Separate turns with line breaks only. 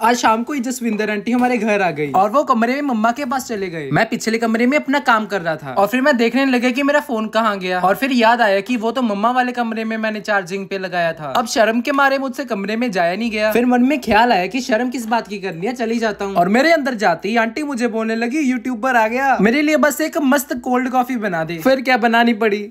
आज शाम को ही जसविंदर आंटी हमारे घर आ गई और वो कमरे में मम्मा के पास चले गए मैं पिछले कमरे में अपना काम कर रहा था और फिर मैं देखने लगा कि मेरा फोन कहाँ गया और फिर याद आया कि वो तो मम्मा वाले कमरे में मैंने चार्जिंग पे लगाया था अब शर्म के मारे मुझसे कमरे में जाया नहीं गया फिर मन में ख्याल आया की शर्म किस बात की करनी है चली जाता हूँ और मेरे अंदर जाती आंटी मुझे बोलने लगी यूट्यूब पर आ गया मेरे लिए बस एक मस्त कोल्ड कॉफी बना दी फिर क्या बनानी पड़ी